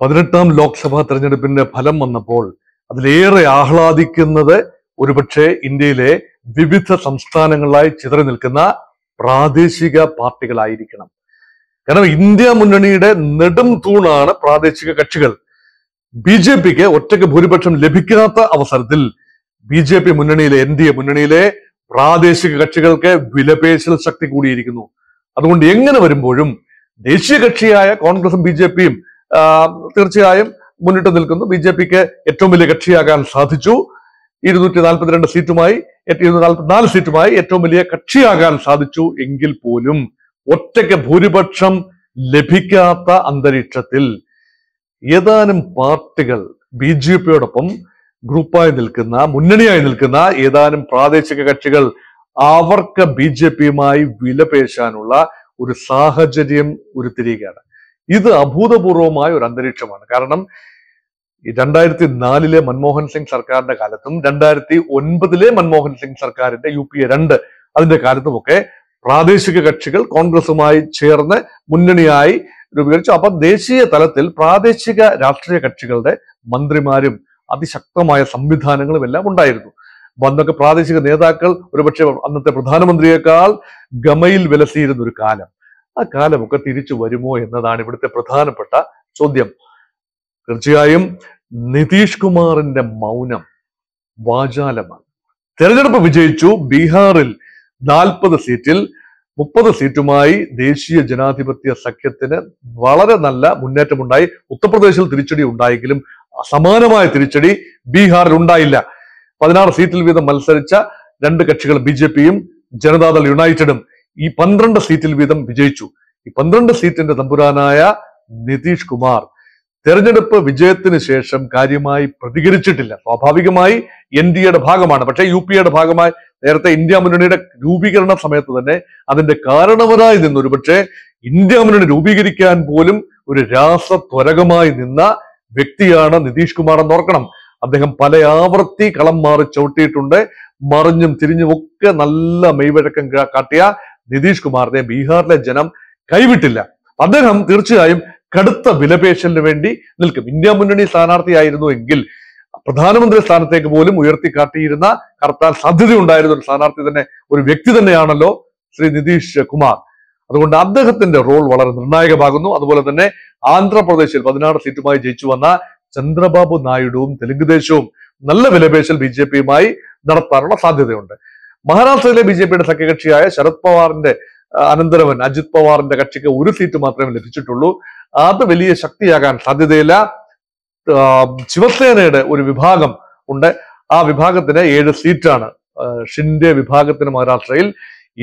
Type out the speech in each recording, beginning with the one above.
പതിനെട്ടാം ലോക്സഭാ തെരഞ്ഞെടുപ്പിന്റെ ഫലം വന്നപ്പോൾ അതിലേറെ ആഹ്ലാദിക്കുന്നത് ഒരുപക്ഷെ ഇന്ത്യയിലെ വിവിധ സംസ്ഥാനങ്ങളായി ചിതറി നിൽക്കുന്ന പ്രാദേശിക പാർട്ടികളായിരിക്കണം കാരണം ഇന്ത്യ മുന്നണിയുടെ നെടും തൂണാണ് പ്രാദേശിക കക്ഷികൾ ബി ജെ പിക്ക് ഒറ്റയ്ക്ക് ഭൂരിപക്ഷം ലഭിക്കാത്ത അവസരത്തിൽ ബി ജെ പി മുന്നണിയിലെ എൻ ഡി എ മുന്നണിയിലെ പ്രാദേശിക കക്ഷികൾക്ക് വിലപേശൽ ശക്തി കൂടിയിരിക്കുന്നു അതുകൊണ്ട് എങ്ങനെ വരുമ്പോഴും ദേശീയ കക്ഷിയായ കോൺഗ്രസും ബി ജെ പിയും തീർച്ചയായും മുന്നിട്ട് നിൽക്കുന്നു ബി ജെ പിക്ക് ഏറ്റവും വലിയ കക്ഷിയാകാൻ സാധിച്ചു ഇരുന്നൂറ്റി നാൽപ്പത്തിരണ്ട് സീറ്റുമായി ഇരുന്നൂറ്റി സീറ്റുമായി ഏറ്റവും വലിയ കക്ഷിയാകാൻ സാധിച്ചു എങ്കിൽ പോലും ഒറ്റയ്ക്ക് ഭൂരിപക്ഷം ലഭിക്കാത്ത അന്തരീക്ഷത്തിൽ ഏതാനും പാർട്ടികൾ ബി ജെ പിയോടൊപ്പം ഗ്രൂപ്പായി നിൽക്കുന്ന മുന്നണിയായി നിൽക്കുന്ന ഏതാനും പ്രാദേശിക കക്ഷികൾ അവർക്ക് ബി ജെ പിയുമായി വിലപേശാനുള്ള ഒരു സാഹചര്യം ഉരുത്തിരിയുകയാണ് ഇത് അഭൂതപൂർവമായ ഒരു അന്തരീക്ഷമാണ് കാരണം രണ്ടായിരത്തി നാലിലെ മൻമോഹൻ സിംഗ് സർക്കാരിന്റെ കാലത്തും രണ്ടായിരത്തി ഒൻപതിലെ മൻമോഹൻ സിംഗ് സർക്കാരിന്റെ യു പി എ രണ്ട് അതിന്റെ കാലത്തുമൊക്കെ പ്രാദേശിക കക്ഷികൾ കോൺഗ്രസുമായി ചേർന്ന് മുന്നണിയായി രൂപീകരിച്ചു അപ്പൊ ദേശീയ തലത്തിൽ പ്രാദേശിക രാഷ്ട്രീയ കക്ഷികളുടെ മന്ത്രിമാരും അതിശക്തമായ സംവിധാനങ്ങളും എല്ലാം ഉണ്ടായിരുന്നു അപ്പൊ അന്നൊക്കെ പ്രാദേശിക നേതാക്കൾ ഒരുപക്ഷെ അന്നത്തെ പ്രധാനമന്ത്രിയേക്കാൾ ഗമയിൽ വിലസിയിരുന്ന ഒരു കാലം ആ കാലമൊക്കെ തിരിച്ചു വരുമോ എന്നതാണ് ഇവിടുത്തെ പ്രധാനപ്പെട്ട ചോദ്യം തീർച്ചയായും നിതീഷ് കുമാറിന്റെ മൗനം വാചാലമാണ് തെരഞ്ഞെടുപ്പ് വിജയിച്ചു ബീഹാറിൽ നാൽപ്പത് സീറ്റിൽ മുപ്പത് സീറ്റുമായി ദേശീയ ജനാധിപത്യ സഖ്യത്തിന് വളരെ നല്ല മുന്നേറ്റമുണ്ടായി ഉത്തർപ്രദേശിൽ തിരിച്ചടി ഉണ്ടായെങ്കിലും സമാനമായ തിരിച്ചടി ബീഹാറിൽ ഉണ്ടായില്ല പതിനാറ് സീറ്റിൽ വീതം മത്സരിച്ച രണ്ട് കക്ഷികൾ ബി ജെ പിയും ജനതാദൾ യുണൈറ്റഡും ഈ പന്ത്രണ്ട് സീറ്റിൽ വീതം വിജയിച്ചു ഈ പന്ത്രണ്ട് സീറ്റിന്റെ തമ്പുരാനായ നിതീഷ് കുമാർ തെരഞ്ഞെടുപ്പ് വിജയത്തിന് ശേഷം കാര്യമായി പ്രതികരിച്ചിട്ടില്ല സ്വാഭാവികമായി എൻ ഡി എയുടെ ഭാഗമാണ് പക്ഷേ യു പി എയുടെ ഭാഗമായി നേരത്തെ ഇന്ത്യ മുന്നണിയുടെ രൂപീകരണ സമയത്ത് തന്നെ അതിന്റെ കാരണവരായി നിന്നൊരു പക്ഷേ ഇന്ത്യ മുന്നണി രൂപീകരിക്കാൻ പോലും ഒരു രാസത്വരകമായി നിന്ന വ്യക്തിയാണ് നിതീഷ് കുമാർ എന്ന് ഓർക്കണം അദ്ദേഹം പല ആവർത്തി കളം മാറി ചവിട്ടിയിട്ടുണ്ട് മറിഞ്ഞും തിരിഞ്ഞും ഒക്കെ നല്ല മെയ്വഴക്കം കാട്ടിയ നിതീഷ് കുമാറിനെ ബീഹാറിലെ ജനം കൈവിട്ടില്ല അദ്ദേഹം തീർച്ചയായും കടുത്ത വിലപേശലിന് വേണ്ടി നിൽക്കും ഇന്ത്യ മുന്നണി സ്ഥാനാർത്ഥിയായിരുന്നു എങ്കിൽ പ്രധാനമന്ത്രി സ്ഥാനത്തേക്ക് പോലും ഉയർത്തിക്കാട്ടിയിരുന്ന കടത്താൻ സാധ്യതയുണ്ടായിരുന്ന ഒരു സ്ഥാനാർത്ഥി തന്നെ ഒരു വ്യക്തി തന്നെയാണല്ലോ ശ്രീ നിതീഷ് കുമാർ അതുകൊണ്ട് അദ്ദേഹത്തിന്റെ റോൾ വളരെ നിർണായകമാകുന്നു അതുപോലെ തന്നെ ആന്ധ്രാപ്രദേശിൽ പതിനാറ് സീറ്റുമായി ജയിച്ചു വന്ന ചന്ദ്രബാബു നായിഡുവും തെലുങ്ക് ദേശവും നല്ല വിലപേശൽ ബി ജെ പിയുമായി നടത്താനുള്ള സാധ്യതയുണ്ട് മഹാരാഷ്ട്രയിലെ ബി ജെ പിയുടെ സഖ്യകക്ഷിയായ ശരത് പവാറിന്റെ അനന്തരവൻ അജിത് പവാറിന്റെ കക്ഷിക്ക് ഒരു സീറ്റ് മാത്രമേ ലഭിച്ചിട്ടുള്ളൂ അത് വലിയ ശക്തിയാകാൻ സാധ്യതയില്ല ശിവസേനയുടെ ഒരു വിഭാഗം ഉണ്ട് ആ വിഭാഗത്തിന് ഏഴ് സീറ്റാണ് ഷിൻഡെ വിഭാഗത്തിന് മഹാരാഷ്ട്രയിൽ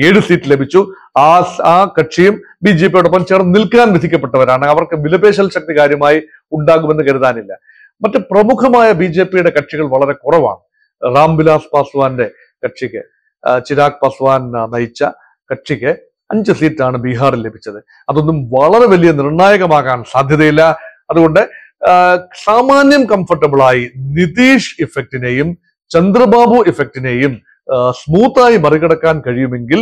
ഏഴ് സീറ്റ് ലഭിച്ചു ആ ആ കക്ഷിയും ബി ജെ പിയോടൊപ്പം ചേർന്ന് നിൽക്കാൻ വിധിക്കപ്പെട്ടവരാണ് അവർക്ക് വിലപേശൽ ശക്തി കാര്യമായി ഉണ്ടാകുമെന്ന് കരുതാനില്ല മറ്റ് പ്രമുഖമായ ബി ജെ പിയുടെ കക്ഷികൾ വളരെ കുറവാണ് റാംവിലാസ് പാസ്വാന്റെ കക്ഷിക്ക് ചിരാഗ് പസ്വാൻ നയിച്ച കക്ഷിക്ക് അഞ്ച് സീറ്റാണ് ബീഹാറിൽ ലഭിച്ചത് അതൊന്നും വളരെ വലിയ നിർണായകമാകാൻ സാധ്യതയില്ല അതുകൊണ്ട് സാമാന്യം കംഫർട്ടബിളായി നിതീഷ് ഇഫക്റ്റിനെയും ചന്ദ്രബാബു ഇഫക്റ്റിനെയും സ്മൂത്തായി മറികടക്കാൻ കഴിയുമെങ്കിൽ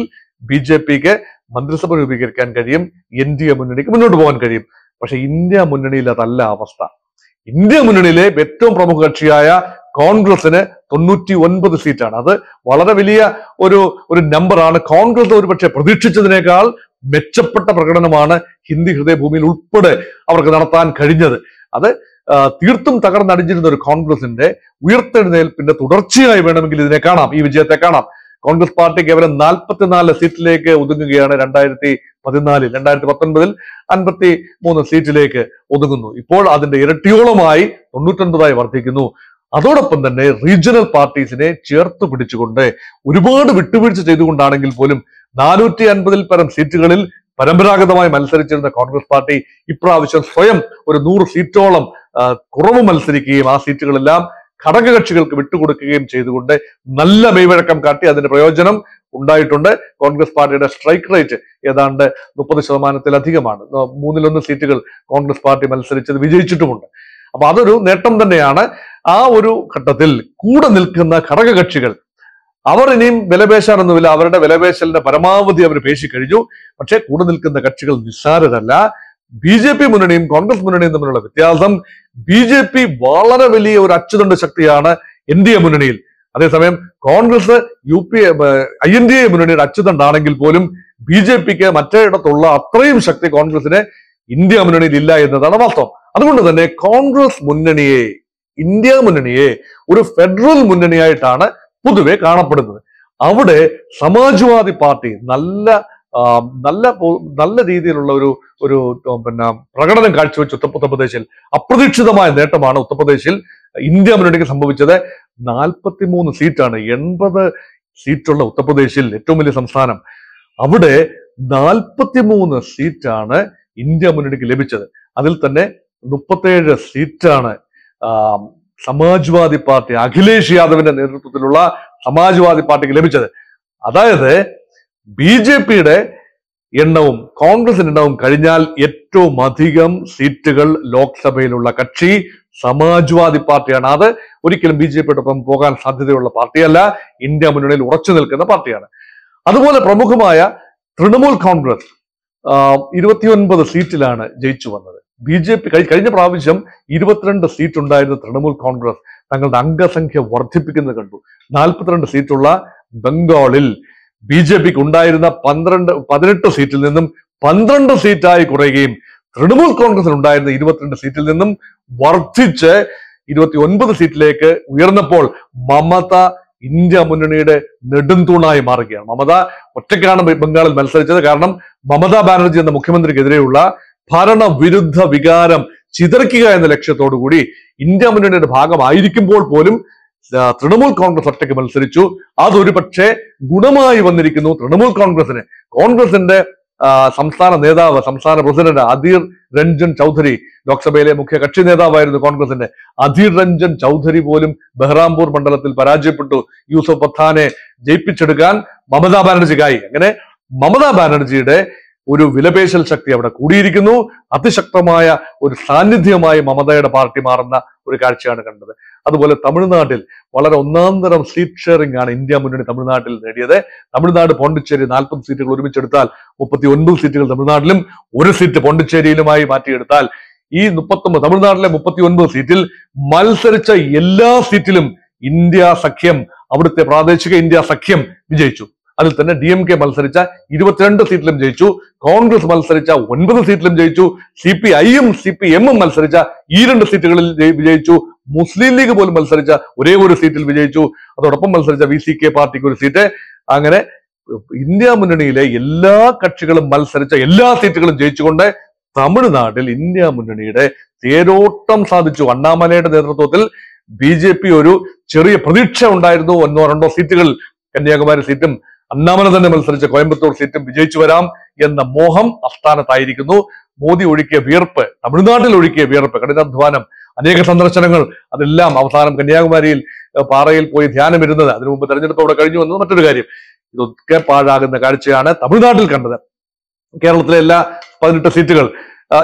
ബി ജെ പിക്ക് മന്ത്രിസഭ രൂപീകരിക്കാൻ കഴിയും എൻ ഡി എ മുന്നണിക്ക് മുന്നോട്ട് പോകാൻ കഴിയും പക്ഷെ ഇന്ത്യ മുന്നണിയിൽ അതല്ല അവസ്ഥ ഇന്ത്യ മുന്നണിയിലെ ഏറ്റവും പ്രമുഖ കക്ഷിയായ കോൺഗ്രസിന് തൊണ്ണൂറ്റി ഒൻപത് സീറ്റാണ് അത് വളരെ വലിയ ഒരു ഒരു നമ്പറാണ് കോൺഗ്രസ് ഒരു പക്ഷെ പ്രതീക്ഷിച്ചതിനേക്കാൾ മെച്ചപ്പെട്ട പ്രകടനമാണ് ഹിന്ദി ഹൃദയഭൂമിയിൽ ഉൾപ്പെടെ അവർക്ക് നടത്താൻ കഴിഞ്ഞത് അത് തീർത്തും തകർന്നടിഞ്ഞിരുന്ന ഒരു കോൺഗ്രസിന്റെ ഉയർത്തെഴുന്നേൽപ്പിന്റെ തുടർച്ചയായി വേണമെങ്കിൽ ഇതിനെ കാണാം ഈ വിജയത്തെ കാണാം കോൺഗ്രസ് പാർട്ടി കേവലം നാൽപ്പത്തിനാല് സീറ്റിലേക്ക് ഒതുങ്ങുകയാണ് രണ്ടായിരത്തി പതിനാലിൽ രണ്ടായിരത്തി പത്തൊൻപതിൽ അൻപത്തി മൂന്ന് സീറ്റിലേക്ക് ഒതുങ്ങുന്നു ഇപ്പോൾ അതിന്റെ ഇരട്ടിയോളമായി തൊണ്ണൂറ്റൊൻപതായി വർദ്ധിക്കുന്നു അതോടൊപ്പം തന്നെ റീജിയണൽ പാർട്ടീസിനെ ചേർത്ത് പിടിച്ചുകൊണ്ട് ഒരുപാട് വിട്ടുവീഴ്ച ചെയ്തുകൊണ്ടാണെങ്കിൽ പോലും നാനൂറ്റി അൻപതിൽ പരം സീറ്റുകളിൽ പരമ്പരാഗതമായി മത്സരിച്ചിരുന്ന കോൺഗ്രസ് പാർട്ടി ഇപ്രാവശ്യം സ്വയം ഒരു നൂറ് സീറ്റോളം കുറവ് മത്സരിക്കുകയും ആ സീറ്റുകളെല്ലാം ഘടകകക്ഷികൾക്ക് വിട്ടുകൊടുക്കുകയും ചെയ്തുകൊണ്ട് നല്ല മെയ്വഴക്കം കാട്ടി അതിന്റെ പ്രയോജനം ഉണ്ടായിട്ടുണ്ട് കോൺഗ്രസ് പാർട്ടിയുടെ സ്ട്രൈക്ക് റേറ്റ് ഏതാണ്ട് മുപ്പത് ശതമാനത്തിലധികമാണ് മൂന്നിലൊന്ന് സീറ്റുകൾ കോൺഗ്രസ് പാർട്ടി മത്സരിച്ചത് വിജയിച്ചിട്ടുമുണ്ട് അപ്പൊ അതൊരു നേട്ടം തന്നെയാണ് ആ ഒരു ഘട്ടത്തിൽ കൂടെ നിൽക്കുന്ന ഘടകകക്ഷികൾ അവർ ഇനിയും വിലപേശാനൊന്നുമില്ല അവരുടെ വിലപേശലിന്റെ പരമാവധി അവർ പേശി കഴിഞ്ഞു പക്ഷേ കൂടെ നിൽക്കുന്ന കക്ഷികൾ നിസ്സാരരല്ല ബി ജെ പി മുന്നണിയും കോൺഗ്രസ് മുന്നണിയും തമ്മിലുള്ള വ്യത്യാസം ബി ജെ പി വളരെ വലിയ ഒരു അച്ചുതണ്ട് ശക്തിയാണ് എൻ ഡി എ മുന്നണിയിൽ അതേസമയം Congress U P I N D A മുന്നണിയുടെ അച്ചുതണ്ടാണെങ്കിൽ പോലും ബി ജെ പിക്ക് മറ്റേടത്തുള്ള അത്രയും ശക്തി കോൺഗ്രസിന് ഇന്ത്യ മുന്നണിയിൽ ഇല്ല എന്നതാണ് വാസ്തവം അതുകൊണ്ട് തന്നെ കോൺഗ്രസ് മുന്നണിയെ ഇന്ത്യ മുന്നണിയെ ഒരു ഫെഡറൽ മുന്നണിയായിട്ടാണ് പൊതുവെ കാണപ്പെടുന്നത് അവിടെ സമാജ്വാദി പാർട്ടി നല്ല നല്ല നല്ല രീതിയിലുള്ള ഒരു ഒരു പിന്നെ പ്രകടനം കാഴ്ചവെച്ച് ഉത്തർപ്രദേശിൽ അപ്രതീക്ഷിതമായ നേട്ടമാണ് ഉത്തർപ്രദേശിൽ ഇന്ത്യ മുന്നണിക്ക് സംഭവിച്ചത് മൂന്ന് സീറ്റാണ് എൺപത് സീറ്റുള്ള ഉത്തർപ്രദേശിൽ ഏറ്റവും വലിയ സംസ്ഥാനം അവിടെ മൂന്ന് സീറ്റാണ് ഇന്ത്യ മുന്നണിക്ക് ലഭിച്ചത് അതിൽ തന്നെ മുപ്പത്തേഴ് സീറ്റാണ് സമാജ്വാദി പാർട്ടി അഖിലേഷ് യാദവിന്റെ നേതൃത്വത്തിലുള്ള സമാജ്വാദി പാർട്ടിക്ക് ലഭിച്ചത് അതായത് ബി ജെ പിയുടെ എണ്ണവും കോൺഗ്രസിന്റെ എണ്ണവും കഴിഞ്ഞാൽ ഏറ്റവും അധികം സീറ്റുകൾ ലോക്സഭയിലുള്ള കക്ഷി സമാജ്വാദി പാർട്ടിയാണ് അത് ഒരിക്കലും ബി ജെ പിയോടൊപ്പം പോകാൻ സാധ്യതയുള്ള പാർട്ടിയല്ല ഇന്ത്യ മുന്നണിയിൽ ഉറച്ചു നിൽക്കുന്ന പാർട്ടിയാണ് അതുപോലെ പ്രമുഖമായ തൃണമൂൽ കോൺഗ്രസ് ഇരുപത്തിയൊൻപത് സീറ്റിലാണ് ജയിച്ചു വന്നത് ബി ജെ പി കഴിഞ്ഞ പ്രാവശ്യം ഇരുപത്തിരണ്ട് സീറ്റ് ഉണ്ടായിരുന്ന തൃണമൂൽ കോൺഗ്രസ് തങ്ങളുടെ അംഗസംഖ്യ വർദ്ധിപ്പിക്കുന്നത് കണ്ടു നാൽപ്പത്തിരണ്ട് സീറ്റുള്ള ബംഗാളിൽ ബി ജെ പിക്ക് ഉണ്ടായിരുന്ന പന്ത്രണ്ട് പതിനെട്ട് സീറ്റിൽ നിന്നും പന്ത്രണ്ട് സീറ്റായി കുറയുകയും തൃണമൂൽ കോൺഗ്രസിന് ഉണ്ടായിരുന്ന ഇരുപത്തിരണ്ട് സീറ്റിൽ നിന്നും വർദ്ധിച്ച് ഇരുപത്തി ഒൻപത് സീറ്റിലേക്ക് ഉയർന്നപ്പോൾ മമത ഇന്ത്യ മുന്നണിയുടെ നെടുന്തൂണായി മാറുകയാണ് മമത ഒറ്റയ്ക്കാണ് ബംഗാളിൽ മത്സരിച്ചത് കാരണം മമതാ ബാനർജി എന്ന മുഖ്യമന്ത്രിക്കെതിരെയുള്ള ഭരണവിരുദ്ധ വികാരം ചിതറിക്കുക എന്ന ലക്ഷ്യത്തോടു കൂടി ഇന്ത്യ മുന്നണിയുടെ ഭാഗമായിരിക്കുമ്പോൾ പോലും തൃണമൂൽ കോൺഗ്രസ് ഒറ്റയ്ക്ക് മത്സരിച്ചു അതൊരു പക്ഷേ ഗുണമായി വന്നിരിക്കുന്നു തൃണമൂൽ കോൺഗ്രസിന് കോൺഗ്രസിന്റെ സംസ്ഥാന നേതാവ് സംസ്ഥാന പ്രസിഡന്റ് അധീർ രഞ്ജൻ ചൗധരി ലോക്സഭയിലെ മുഖ്യ കക്ഷി നേതാവായിരുന്നു കോൺഗ്രസിന്റെ അധീർ രഞ്ജൻ ചൗധരി പോലും ബഹ്റാംപൂർ മണ്ഡലത്തിൽ പരാജയപ്പെട്ടു യൂസഫ് പത്താനെ ജയിപ്പിച്ചെടുക്കാൻ മമതാ ബാനർജിക്കായി അങ്ങനെ മമതാ ബാനർജിയുടെ ഒരു വിലപേശൽ ശക്തി അവിടെ കൂടിയിരിക്കുന്നു അതിശക്തമായ ഒരു സാന്നിധ്യമായി മമതയുടെ പാർട്ടി മാറുന്ന ഒരു കാഴ്ചയാണ് കണ്ടത് അതുപോലെ തമിഴ്നാട്ടിൽ വളരെ ഒന്നാം തരം സീറ്റ് ഷെയറിംഗ് ആണ് ഇന്ത്യ മുന്നണി തമിഴ്നാട്ടിൽ നേടിയത് തമിഴ്നാട് പോണ്ടിച്ചേരി നാൽപ്പത് സീറ്റുകൾ ഒരുമിച്ചെടുത്താൽ മുപ്പത്തി ഒൻപത് സീറ്റുകൾ തമിഴ്നാട്ടിലും ഒരു സീറ്റ് പോണ്ടിച്ചേരിയിലുമായി മാറ്റിയെടുത്താൽ ഈ മുപ്പത്തൊമ്പത് തമിഴ്നാട്ടിലെ മുപ്പത്തി ഒൻപത് സീറ്റിൽ മത്സരിച്ച എല്ലാ സീറ്റിലും ഇന്ത്യ സഖ്യം അവിടുത്തെ പ്രാദേശിക ഇന്ത്യ സഖ്യം വിജയിച്ചു അതിൽ തന്നെ ഡി എം കെ മത്സരിച്ച ഇരുപത്തിരണ്ട് സീറ്റിലും ജയിച്ചു കോൺഗ്രസ് മത്സരിച്ച ഒൻപത് സീറ്റിലും ജയിച്ചു സി പി ഐയും സി പി എമ്മും മത്സരിച്ച ഈ രണ്ട് സീറ്റുകളിൽ വിജയിച്ചു മുസ്ലിം ലീഗ് പോലും മത്സരിച്ച ഒരേ ഒരു സീറ്റിൽ വിജയിച്ചു അതോടൊപ്പം മത്സരിച്ച വി സി കെ പാർട്ടിക്ക് ഒരു സീറ്റ് അങ്ങനെ ഇന്ത്യ മുന്നണിയിലെ എല്ലാ കക്ഷികളും മത്സരിച്ച എല്ലാ സീറ്റുകളും ജയിച്ചുകൊണ്ട് തമിഴ്നാട്ടിൽ ഇന്ത്യ മുന്നണിയുടെ തേരോട്ടം സാധിച്ചു അണ്ണാമലയുടെ നേതൃത്വത്തിൽ ബി ജെ പി ഒരു ചെറിയ പ്രതീക്ഷ ഉണ്ടായിരുന്നു ഒന്നോ രണ്ടോ സീറ്റുകൾ കന്യാകുമാരി സീറ്റും അന്നാമനെ തന്നെ മത്സരിച്ച കോയമ്പത്തൂർ സീറ്റും വിജയിച്ചു വരാം എന്ന മോഹം അസ്ഥാനത്തായിരിക്കുന്നു മോദി ഒഴുക്കിയ വിയർപ്പ് തമിഴ്നാട്ടിൽ ഒഴുക്കിയ വിയർപ്പ് കഠിനാധ്വാനം അനേക സന്ദർശനങ്ങൾ അതെല്ലാം അവസാനം കന്യാകുമാരിയിൽ പാറയിൽ പോയി ധ്യാനം ഇരുന്നത് അതിനു മുമ്പ് തെരഞ്ഞെടുപ്പ് അവിടെ കഴിഞ്ഞു വന്നത് മറ്റൊരു കാര്യം ഇതൊക്കെ പാഴാകുന്ന കാഴ്ചയാണ് തമിഴ്നാട്ടിൽ കണ്ടത് കേരളത്തിലെ എല്ലാ പതിനെട്ട് സീറ്റുകൾ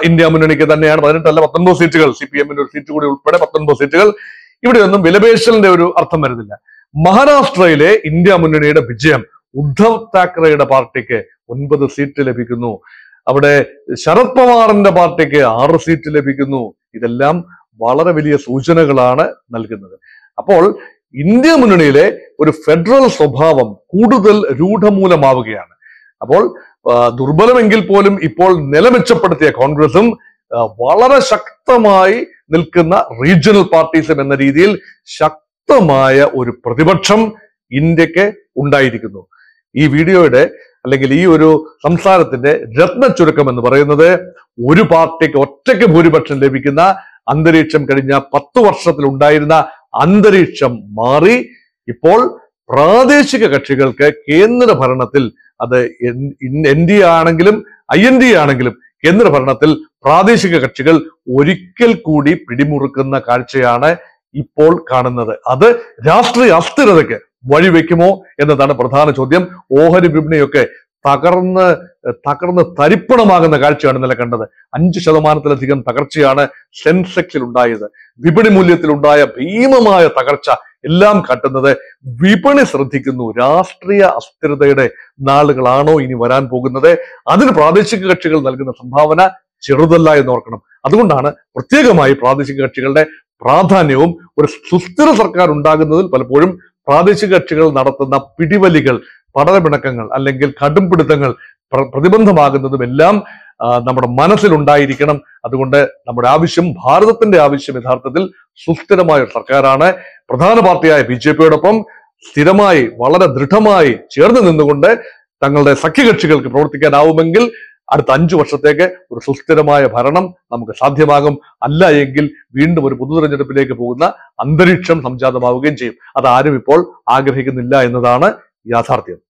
ഇന്ത്യ മുന്നണിക്ക് തന്നെയാണ് പതിനെട്ടല്ല പത്തൊൻപത് സീറ്റുകൾ സി പി എമ്മിന്റെ ഒരു സീറ്റ് കൂടി ഉൾപ്പെടെ പത്തൊൻപത് സീറ്റുകൾ ഇവിടെയൊന്നും വിലപേശലിന്റെ ഒരു അർത്ഥം വരുന്നില്ല മഹാരാഷ്ട്രയിലെ ഇന്ത്യ മുന്നണിയുടെ വിജയം ഉദ്ധവ് താക്കറെയുടെ പാർട്ടിക്ക് ഒൻപത് സീറ്റ് ലഭിക്കുന്നു അവിടെ ശരത് പവാറിന്റെ പാർട്ടിക്ക് ആറ് സീറ്റ് ലഭിക്കുന്നു ഇതെല്ലാം വളരെ വലിയ സൂചനകളാണ് നൽകുന്നത് അപ്പോൾ ഇന്ത്യ മുന്നണിയിലെ ഒരു ഫെഡറൽ സ്വഭാവം കൂടുതൽ രൂഢമൂലമാവുകയാണ് അപ്പോൾ ദുർബലമെങ്കിൽ പോലും ഇപ്പോൾ നിലമെച്ചപ്പെടുത്തിയ കോൺഗ്രസും വളരെ ശക്തമായി നിൽക്കുന്ന റീജിയണൽ പാർട്ടീസും എന്ന രീതിയിൽ ശക്തമായ ഒരു പ്രതിപക്ഷം ഇന്ത്യക്ക് ഉണ്ടായിരിക്കുന്നു ഈ വീഡിയോയുടെ അല്ലെങ്കിൽ ഈ ഒരു സംസാരത്തിന്റെ രത്ന ചുരുക്കം എന്ന് പറയുന്നത് ഒരു പാർട്ടിക്ക് ഒറ്റയ്ക്ക് ഭൂരിപക്ഷം ലഭിക്കുന്ന അന്തരീക്ഷം കഴിഞ്ഞ പത്തു വർഷത്തിൽ ഉണ്ടായിരുന്ന അന്തരീക്ഷം മാറി ഇപ്പോൾ പ്രാദേശിക കക്ഷികൾക്ക് കേന്ദ്ര ഭരണത്തിൽ അത് എൻ ഡി ആണെങ്കിലും ഐ എൻ ഡി ആണെങ്കിലും കേന്ദ്ര ഭരണത്തിൽ പ്രാദേശിക കക്ഷികൾ ഒരിക്കൽ കൂടി പിടിമുറുക്കുന്ന കാഴ്ചയാണ് ഇപ്പോൾ കാണുന്നത് അത് രാഷ്ട്രീയ അസ്ഥിരതയ്ക്ക് വഴിവെക്കുമോ എന്നതാണ് പ്രധാന ചോദ്യം ഓഹരി വിപണിയൊക്കെ തകർന്ന് തകർന്ന് തരിപ്പണമാകുന്ന കാഴ്ചയാണ് ഇന്നലെ കണ്ടത് അഞ്ച് ശതമാനത്തിലധികം തകർച്ചയാണ് സെൻസെക്സിൽ ഉണ്ടായത് വിപണി ഉണ്ടായ ഭീമമായ തകർച്ച എല്ലാം കാട്ടുന്നത് വിപണി ശ്രദ്ധിക്കുന്നു രാഷ്ട്രീയ അസ്ഥിരതയുടെ നാളുകളാണോ ഇനി വരാൻ പോകുന്നത് അതിന് പ്രാദേശിക കക്ഷികൾ നൽകുന്ന സംഭാവന ചെറുതല്ല എന്ന് ഓർക്കണം അതുകൊണ്ടാണ് പ്രത്യേകമായി പ്രാദേശിക കക്ഷികളുടെ പ്രാധാന്യവും ഒരു സുസ്ഥിര സർക്കാർ ഉണ്ടാകുന്നതിൽ പലപ്പോഴും പ്രാദേശിക കക്ഷികൾ നടത്തുന്ന പിടിവലികൾ പഠനമിണക്കങ്ങൾ അല്ലെങ്കിൽ കടുംപിടുത്തങ്ങൾ പ്രതിബന്ധമാകുന്നതും എല്ലാം നമ്മുടെ മനസ്സിലുണ്ടായിരിക്കണം അതുകൊണ്ട് നമ്മുടെ ആവശ്യം ഭാരതത്തിന്റെ ആവശ്യം യഥാർത്ഥത്തിൽ സുസ്ഥിരമായ ഒരു സർക്കാരാണ് പ്രധാന പാർട്ടിയായ ബി ജെ പിയോടൊപ്പം സ്ഥിരമായി വളരെ ദൃഢമായി ചേർന്ന് നിന്നുകൊണ്ട് തങ്ങളുടെ സഖ്യകക്ഷികൾക്ക് പ്രവർത്തിക്കാനാവുമെങ്കിൽ അടുത്ത അഞ്ചു വർഷത്തേക്ക് ഒരു സുസ്ഥിരമായ ഭരണം നമുക്ക് സാധ്യമാകും അല്ല എങ്കിൽ വീണ്ടും ഒരു പൊതു തെരഞ്ഞെടുപ്പിലേക്ക് പോകുന്ന അന്തരീക്ഷം സംജാതമാവുകയും ചെയ്യും അതാരും ഇപ്പോൾ ആഗ്രഹിക്കുന്നില്ല എന്നതാണ് യാഥാർത്ഥ്യം